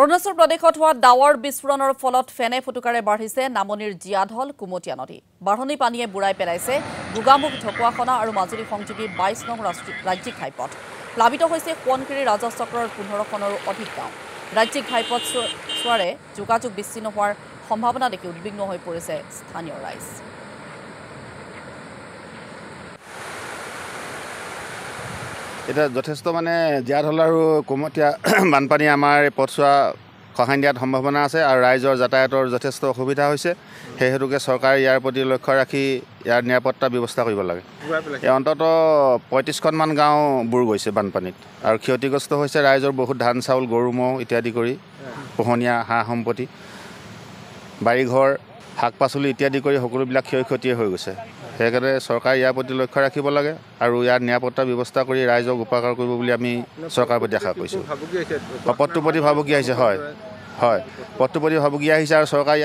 অৰুণাচল প্ৰদেশত হোৱা ডাৱৰ বিস্ফোৰণৰ ফলত ফেনে ফুটুকাৰে বাঢ়িছে নামনিৰ জীয়াঢল কুমতীয়া নদী বাঢ়নী পানীয়ে বুৰাই পেলাইছে গোগামুখ ঢকুৱাখনা আৰু মাজুলী সংযোগী বাইছ নং ৰাজ্যিক ঘাইপথ প্লাৱিত হৈছে সোৱণশিৰি ৰাজহচক্ৰৰ পোন্ধৰখনৰো অধিক গাঁও ৰাজ্যিক ঘাইপথ চোৱাৰে যোগাযোগ বিচ্ছিন্ন হোৱাৰ সম্ভাৱনা দেখি উদ্বিগ্ন হৈ পৰিছে স্থানীয় ৰাইজ এটা যথেষ্ট মানে জীয়াঢল আৰু কুমতীয়া বানপানী আমাৰ এই পথছোৱা খহাই দিয়াত সম্ভাৱনা আছে আৰু ৰাইজৰ যাতায়াতৰ যথেষ্ট অসুবিধা হৈছে সেই হেতুকে চৰকাৰে ইয়াৰ প্ৰতি লক্ষ্য ৰাখি ইয়াৰ নিৰাপত্তাৰ ব্যৱস্থা কৰিব লাগে এই অন্ততঃ পঁয়ত্ৰিছখনমান গাঁও বুৰ গৈছে বানপানীত আৰু ক্ষতিগ্ৰস্ত হৈছে ৰাইজৰ বহুত ধান চাউল গৰু ম'হ ইত্যাদি কৰি পোহনীয়া সা সম্পত্তি বাৰীঘৰ শাক পাচলি ইত্যাদি কৰি সকলোবিলাক ক্ষয় ক্ষতিয়ে হৈ গৈছে সেইকাৰণে চৰকাৰে ইয়াৰ প্ৰতি লক্ষ্য ৰাখিব লাগে আৰু ইয়াৰ নিৰাপত্তাৰ ব্যৱস্থা কৰি ৰাইজক উপকাৰ কৰিব বুলি আমি চৰকাৰৰ প্ৰতি আশা কৰিছোঁ পথটোৰ প্ৰতি ভাবুকি আহিছে হয় হয় পথটোৰ প্ৰতি ভাবুকি আহিছে আৰু চৰকাৰে